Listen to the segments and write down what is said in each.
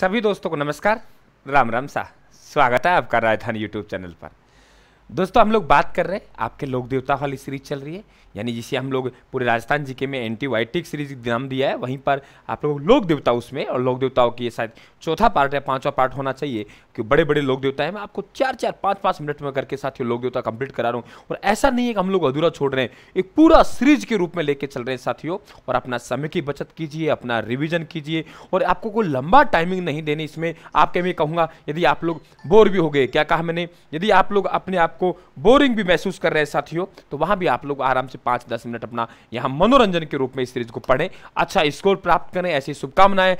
सभी दोस्तों को नमस्कार राम राम शाह स्वागत है आपका राजधानी यूट्यूब चैनल पर दोस्तों हम लोग बात कर रहे हैं आपके लोक देवता वाली सीरीज चल रही है यानी जिसे हम लोग पूरे राजस्थान जीके में एंटीबायोटिक सीरीज नाम दिया है वहीं पर आप लोग लोक देवता उसमें और लोक देवताओं की शायद चौथा पार्ट है पांचवा पार्ट होना चाहिए कि बड़े बड़े लोक देवता है मैं आपको चार चार पाँच पाँच मिनट में करके साथ लोक देवता कंप्लीट करा रहा हूँ और ऐसा नहीं है कि हम लोग अधूरा छोड़ रहे हैं एक पूरा सीरीज के रूप में लेके चल रहे हैं साथियों और अपना समय की बचत कीजिए अपना रिविजन कीजिए और आपको कोई लंबा टाइमिंग नहीं देनी इसमें आपके मैं कहूँगा यदि आप लोग बोर भी हो गए क्या कहा मैंने यदि आप लोग अपने आप आपको बोरिंग भी महसूस कर रहे हैं साथियों तो वहां भी आप लोग आराम से पांच दस मिनट अपना यहां मनोरंजन के रूप में इस सीरीज को पढ़ें अच्छा स्कोर प्राप्त करें ऐसी शुभकामनाएं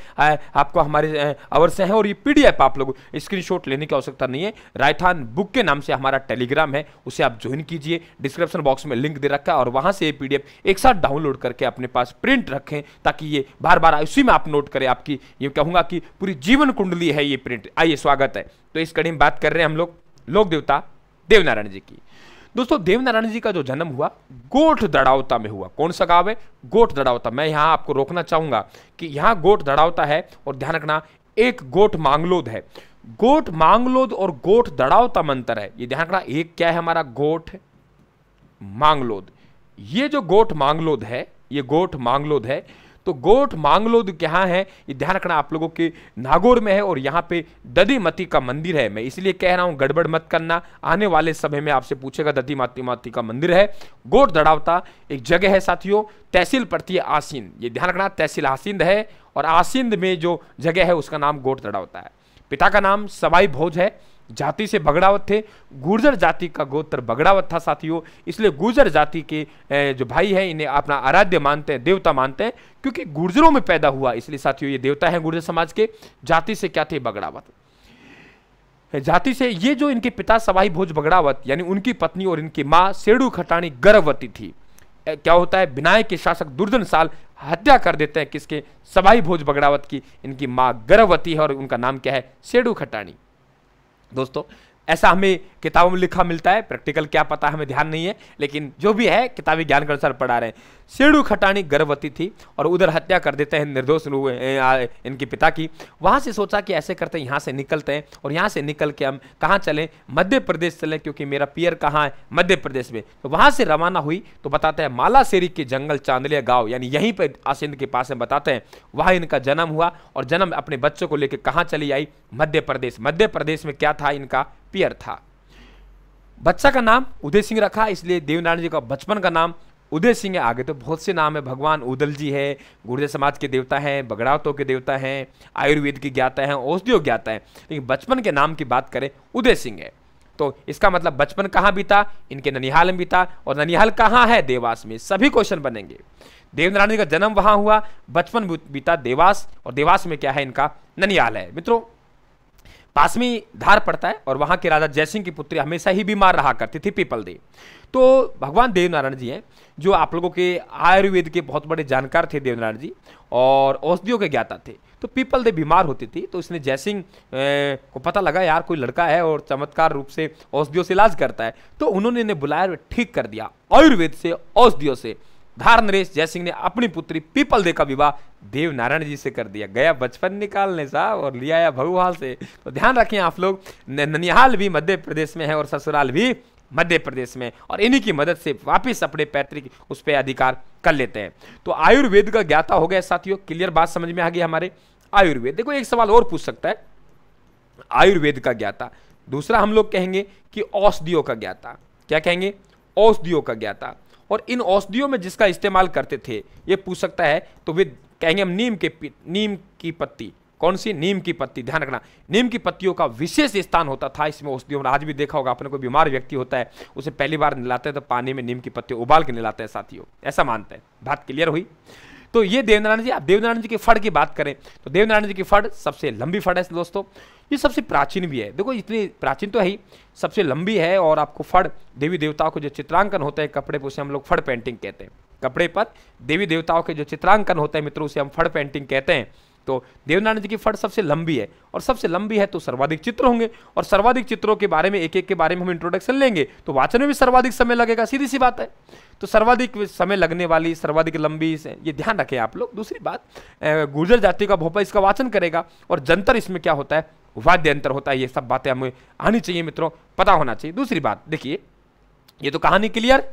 आपको हमारे अवर से हैं और ये पीडीएफ आप लोग स्क्रीनशॉट लेने की आवश्यकता नहीं है राइथान बुक के नाम से हमारा टेलीग्राम है उसे आप ज्वाइन कीजिए डिस्क्रिप्शन बॉक्स में लिंक दे रखा है और वहां से ये पीडीएफ एक साथ डाउनलोड करके अपने पास प्रिंट रखें ताकि ये बार बार उसी में आप नोट करें आपकी ये कहूंगा कि पूरी जीवन कुंडली है ये प्रिंट आइए स्वागत है तो इस कड़ी में बात कर रहे हैं हम लोग लोक देवता देवनारायण जी की दोस्तों देवनारायण जी का जो जन्म हुआ गोठ दड़ावता में हुआ कौन सा गांव है गोठ दड़ावता मैं यहाँ आपको रोकना चाहूंगा कि यहाँ गोठ दड़ावता है और ध्यान रखना एक गोठ मांगलोद है गोठ मांगलोद और गोठ दड़ावता मंत्र है ये ध्यान रखना एक क्या है हमारा गोठ मांगलोद ये जो गोठ मांगलोद है ये गोठ मांगलोद है तो गोठ मांगलोद कहाँ है ये ध्यान रखना आप लोगों के नागौर में है और यहाँ पे दधी मती का मंदिर है मैं इसलिए कह रहा हूँ गड़बड़ मत करना आने वाले समय में आपसे पूछेगा दधी माती माती का मंदिर है गोठ दड़ावता एक जगह है साथियों तहसील पड़ती है आसिंद ये ध्यान रखना तहसील आसिंद है और आसिंद में जो जगह है उसका नाम गोठ दड़ावता है पिता का नाम सवाई भोज है जाति से बगड़ावत थे गुर्जर जाति का गोत्र बगड़ावत था साथियों इसलिए गुर्जर जाति के जो भाई हैं इन्हें अपना आराध्य मानते हैं देवता मानते हैं क्योंकि गुर्जरों में पैदा हुआ इसलिए साथियों ये देवता है गुर्जर समाज के जाति से क्या थे बगड़ावत जाति से ये जो इनके पिता सवाई भोज बगड़ावत यानी उनकी पत्नी और इनकी माँ सेडू खटानी गर्भवती थी क्या होता है बिनाय के शासक दुर्धन साल हत्या कर देते हैं किसके सवाई भोज बगड़ावत की इनकी माँ गर्भवती है और उनका नाम क्या है सेडू खटानी दोस्तों ऐसा हमें किताबों में लिखा मिलता है प्रैक्टिकल क्या पता हमें ध्यान नहीं है लेकिन जो भी है किताबी ज्ञान के अनुसार पढ़ा रहे हैं सेड़ू खटानी गर्भवती थी और उधर हत्या कर देते हैं निर्दोष लोग इनके पिता की वहाँ से सोचा कि ऐसे करते हैं यहाँ से निकलते हैं और यहाँ से निकल के हम कहाँ चलें मध्य प्रदेश चलें क्योंकि मेरा पियर कहाँ है मध्य प्रदेश में तो वहाँ से रवाना हुई तो बताते हैं मालासेरी के जंगल चांदलिया गाँव यानी यहीं पर आसिंद के पास में बताते हैं वहाँ इनका जन्म हुआ और जन्म अपने बच्चों को लेकर कहाँ चली आई मध्य प्रदेश मध्य प्रदेश में क्या था इनका शेक्सपियर था बच्चा का नाम उदय सिंह रखा इसलिए देवनारायण जी का बचपन का नाम उदय सिंह है आगे तो बहुत से नाम है भगवान उदल जी है गुर्जर समाज के देवता हैं बगड़ावतों के देवता हैं आयुर्वेद के ज्ञाता हैं औषधियों ज्ञाता हैं लेकिन बचपन के नाम की बात करें उदय सिंह है तो इसका मतलब बचपन कहाँ बीता इनके ननिहाल में बीता और ननिहाल कहाँ है देवास में सभी क्वेश्चन बनेंगे देवनारायण जी का जन्म वहाँ हुआ बचपन बीता देवास और देवास में क्या है इनका ननिहाल है मित्रों पास में धार पड़ता है और वहाँ के राजा जयसिंह की पुत्री हमेशा ही बीमार रहा करती थी पीपल देव तो भगवान देवनारायण जी हैं जो आप लोगों के आयुर्वेद के बहुत बड़े जानकार थे देवनारायण जी और औषधियों के ज्ञाता थे तो पीपल देव बीमार होती थी तो इसने जयसिंह को पता लगा यार कोई लड़का है और चमत्कार रूप से औषधियों से इलाज करता है तो उन्होंने इन्हें बुलाया ठीक कर दिया आयुर्वेद से औषधियों से धार नरेश जयसिंह ने अपनी पुत्री पीपल दे का विवाह देव नारायण जी से कर दिया गया बचपन निकालने साहब और लिया आया भगुहाल से तो ध्यान रखें आप लोग ननिहाल भी मध्य प्रदेश में है और ससुराल भी मध्य प्रदेश में और इन्हीं की मदद से वापस अपने पैतृक उस पर अधिकार कर लेते हैं तो आयुर्वेद का ज्ञाता हो गया साथियों क्लियर बात समझ में आ गई हमारे आयुर्वेद देखो एक सवाल और पूछ सकता है आयुर्वेद का ज्ञाता दूसरा हम लोग कहेंगे कि औषधियों का ज्ञाता क्या कहेंगे औषधियों का ज्ञाता और इन औषधियों में जिसका इस्तेमाल करते थे ये पूछ सकता है तो वे कहेंगे हम नीम के नीम की पत्ती कौन सी नीम की पत्ती ध्यान रखना नीम की पत्तियों का विशेष स्थान होता था इसमें औषधियों में आज भी देखा होगा अपने कोई बीमार व्यक्ति होता है उसे पहली बार नहलाते हैं तो पानी में नीम की पत्ती उबाल के नहलाते हैं साथियों ऐसा मानते हैं बात क्लियर हुई तो ये देवनारायण जी आप देवनारायण जी के फड़ की बात करें तो देवनारायण जी की फड़ सबसे लंबी फड़ है दोस्तों ये सबसे प्राचीन भी है देखो इतनी प्राचीन तो है ही सबसे लंबी है और आपको फड़ देवी देवताओं को जो चित्रांकन होता है कपड़े पर उसे हम लोग फड़ पेंटिंग कहते हैं कपड़े पर देवी देवताओं के जो चित्रांकन होता है मित्रों उसे हम फड़ पेंटिंग कहते हैं तो देवनारायण जी की फट सबसे लंबी है और सबसे लंबी है तो सर्वाधिक चित्र होंगे और सर्वाधिक चित्रों के बारे में एक एक के बारे में हम इंट्रोडक्शन लेंगे तो वाचन में भी सर्वाधिक समय लगेगा सीधी सी बात है तो सर्वाधिक समय लगने वाली सर्वाधिक लंबी ये ध्यान रखें आप लोग दूसरी बात गुर्जर जाति का भोपा इसका वाचन करेगा और जंतर इसमें क्या होता है वाद्य अंतर होता है ये सब बातें हमें आनी चाहिए मित्रों पता होना चाहिए दूसरी बात देखिए ये तो कहानी क्लियर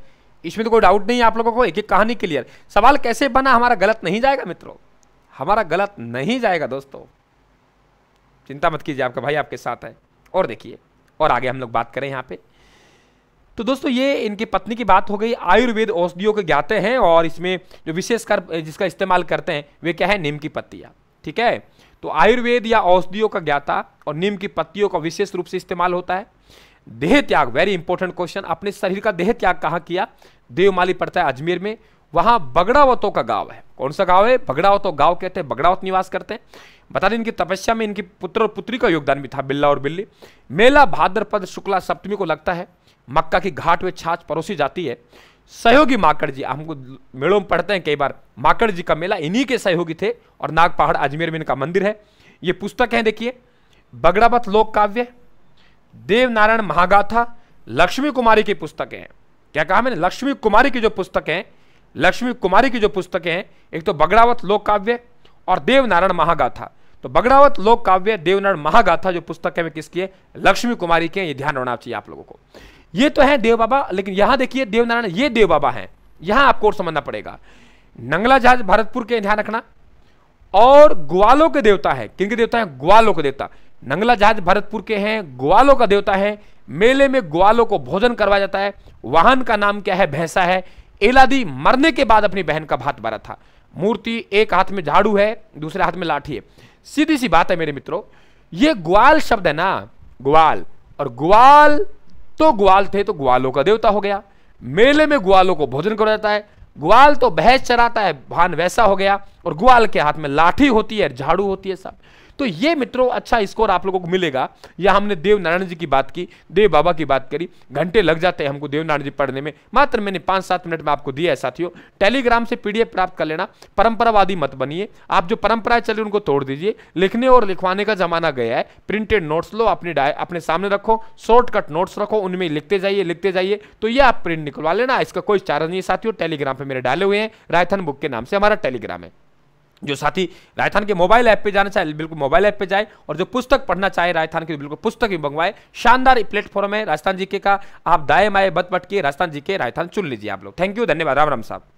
इसमें तो कोई डाउट नहीं है आप लोगों को एक एक कहानी क्लियर सवाल कैसे बना हमारा गलत नहीं जाएगा मित्रों हमारा गलत नहीं जाएगा दोस्तों चिंता मत कीजिए आपका भाई आपके साथ है और देखिए और आगे हम लोग बात करें यहाँ पे तो दोस्तों ये इनकी पत्नी की बात हो गई आयुर्वेद औषधियों के ज्ञाते हैं और इसमें जो विशेषकर जिसका इस्तेमाल करते हैं वे क्या है नीम की पत्तियाँ ठीक है तो आयुर्वेद या औषधियों का ज्ञाता और नीम की पत्तियों का विशेष रूप से इस्तेमाल होता है देह त्याग वेरी इंपॉर्टेंट क्वेश्चन अपने शरीर का देह त्याग कहाँ किया देवमाली पड़ता है अजमेर में वहां बगड़ावतों का गांव है कौन सा गांव है बगड़ावतो गांव कहते हैं बगड़ावत निवास करते हैं बता दें इनकी तपस्या में इनकी पुत्र और पुत्री का योगदान भी था बिल्ला और बिल्ली मेला भाद्रपद शुक्ला सप्तमी को लगता है मक्का की घाट में छाछ परोसी जाती है सहयोगी माकड़ जी हमको मेलों में पढ़ते हैं कई बार माकड़ जी का मेला इन्हीं के सहयोगी थे और नाग पहाड़ अजमेर में इनका मंदिर है ये पुस्तक है देखिए बगड़ावत लोक काव्य देवनारायण महागाथा लक्ष्मी कुमारी की पुस्तकें हैं क्या कहा मैंने लक्ष्मी कुमारी की जो पुस्तकें हैं लक्ष्मी कुमारी की जो पुस्तकें हैं एक तो बगड़ावत लोक काव्य और देवनारायण महागाथा तो बगड़ावत लोक काव्य देवनारायण महागाथा जो पुस्तक है किसकी है लक्ष्मी कुमारी के ये ध्यान रखना चाहिए आप लोगों को ये तो है देव बाबा लेकिन यहां देखिए देवनारायण ये देव बाबा है यहां आपको और समझना पड़ेगा नंगला जहाज भरतपुर के ध्यान रखना और ग्वालों के देवता है किन के देवता है ग्वालों के देवता नंगला जहाज भरतपुर के हैं ग्वालों का देवता है मेले में ग्वालों को भोजन करवाया जाता है वाहन का नाम क्या है भैंसा है एलादी मरने के बाद अपनी बहन का भात भरा था मूर्ति एक हाथ में झाड़ू है दूसरे हाथ में लाठी है सीधी सी बात है मेरे मित्रों ये ग्वाल शब्द है ना ग्वाल और ग्वाल तो ग्वाल थे तो ग्वालों का देवता हो गया मेले में ग्वालों को भोजन करा जाता है ग्वाल तो भैंस चराता है भान वैसा हो गया और ग्वाल के हाथ में लाठी होती है झाड़ू होती है सब तो ये मित्रों अच्छा स्कोर आप लोगों को मिलेगा या हमने देव नारायण जी की बात की देव बाबा की बात करी घंटे लग जाते हैं हमको देव नारायण जी पढ़ने में मात्र मैंने पांच सात मिनट में आपको दिया है साथियों टेलीग्राम से पीडीएफ प्राप्त कर लेना परंपरावादी मत बनिए आप जो परंपराएं चल रही उनको तोड़ दीजिए लिखने और लिखवाने का जमाना गया है प्रिंटेड नोट्स लो अपने अपने सामने रखो शॉर्टकट नोट्स रखो उनमें लिखते जाइए लिखते जाइए तो ये आप प्रिंट निकलवा लेना इसका कोई चार्ज नहीं है साथियों टेलीग्राम पर मेरे डाले हुए हैं रायथन बुक के नाम से हमारा टेलीग्राम है जो साथी राजस्थान के मोबाइल ऐप पे जाना चाहे बिल्कुल मोबाइल ऐप पे जाए और जो पुस्तक पढ़ना चाहे राजस्थान की बिल्कुल पुस्तक भी मंगवाए शानदार प्लेटफॉर्म है राजस्थान जी के का आप दाए माए बत बट के राजस्थान जी के राजस्थान चुन लीजिए आप लोग थैंक यू धन्यवाद राम राम साहब